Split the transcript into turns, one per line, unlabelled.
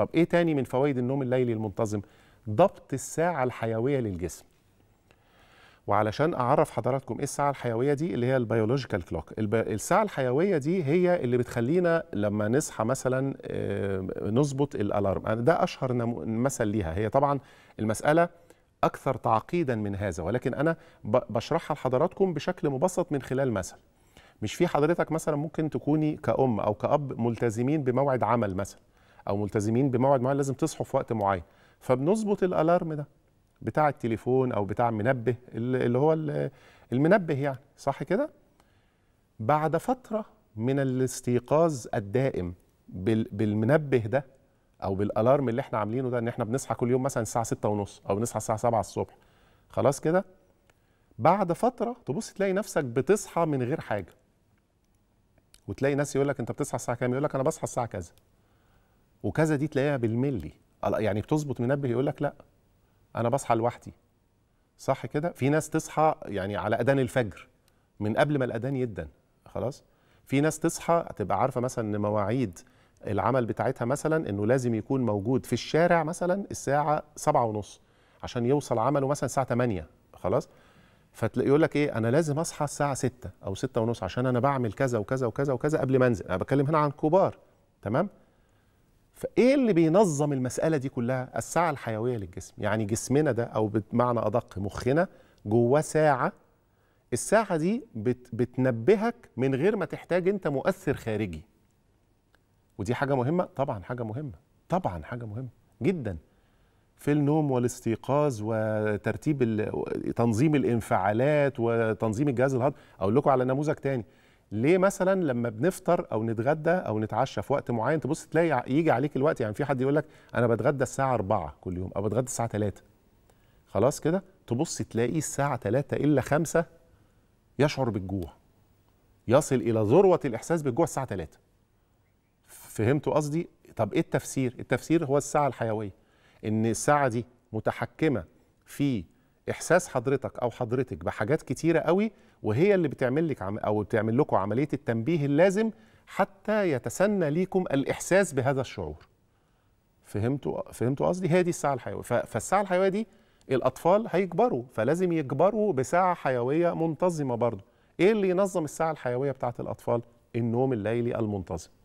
طب ايه تاني من فوائد النوم الليلي المنتظم ضبط الساعه الحيويه للجسم وعلشان اعرف حضراتكم ايه الساعه الحيويه دي اللي هي البيولوجيكال كلوك الب... الساعه الحيويه دي هي اللي بتخلينا لما نصحى مثلا آه، نظبط الالارم ده اشهر مثل ليها هي طبعا المساله اكثر تعقيدا من هذا ولكن انا بشرحها لحضراتكم بشكل مبسط من خلال مثل مش في حضرتك مثلا ممكن تكوني كأم أو كأب ملتزمين بموعد عمل مثلا او ملتزمين بموعد معين لازم تصحوا في وقت معين فبنظبط الالارم ده بتاع التليفون او بتاع منبه اللي هو المنبه يعني صح كده بعد فتره من الاستيقاظ الدائم بالمنبه ده او بالالارم اللي احنا عاملينه ده ان احنا بنصحى كل يوم مثلا الساعه 6 ونص او بنصحى الساعه 7 الصبح خلاص كده بعد فتره تبص تلاقي نفسك بتصحى من غير حاجه وتلاقي ناس يقول لك انت بتصحى الساعه كام يقول لك انا بصحى الساعه كذا وكذا دي تلاقيها بالملي يعني بتظبط منبه يقول لك لا انا بصحى لوحدي صح كده في ناس تصحى يعني على اذان الفجر من قبل ما الاذان يدن خلاص في ناس تصحى تبقى عارفه مثلا ان مواعيد العمل بتاعتها مثلا انه لازم يكون موجود في الشارع مثلا الساعه سبعة ونص عشان يوصل عمله مثلا الساعه 8 خلاص فتلاقي يقول لك ايه انا لازم اصحى الساعه ستة او ستة ونص عشان انا بعمل كذا وكذا وكذا وكذا قبل ما انزل انا بتكلم هنا عن كبار تمام فايه اللي بينظم المساله دي كلها الساعه الحيويه للجسم يعني جسمنا ده او بمعنى ادق مخنا جواه ساعه الساعه دي بت بتنبهك من غير ما تحتاج انت مؤثر خارجي ودي حاجه مهمه طبعا حاجه مهمه طبعا حاجه مهمه جدا في النوم والاستيقاظ وترتيب تنظيم الانفعالات وتنظيم الجهاز الهضمي اقول لكم على نموذج تاني ليه مثلا لما بنفطر او نتغدى او نتعشى في وقت معين تبص تلاقي يجي عليك الوقت يعني في حد يقول لك انا بتغدى الساعه 4 كل يوم او بتغدى الساعه 3 خلاص كده تبص تلاقيه الساعه 3 الا 5 يشعر بالجوع يصل الى ذروه الاحساس بالجوع الساعه 3 فهمتوا قصدي طب ايه التفسير التفسير هو الساعه الحيويه ان الساعه دي متحكمه في احساس حضرتك او حضرتك بحاجات كتيره قوي وهي اللي بتعمل لك عم او بتعمل لكم عمليه التنبيه اللازم حتى يتسنى ليكم الاحساس بهذا الشعور فهمتوا فهمتوا قصدي هي دي الساعه الحيويه فالساعه الحيويه دي الاطفال هيكبروا فلازم يكبروا بساعه حيويه منتظمه برضه ايه اللي ينظم الساعه الحيويه بتاعه الاطفال النوم الليلي المنتظم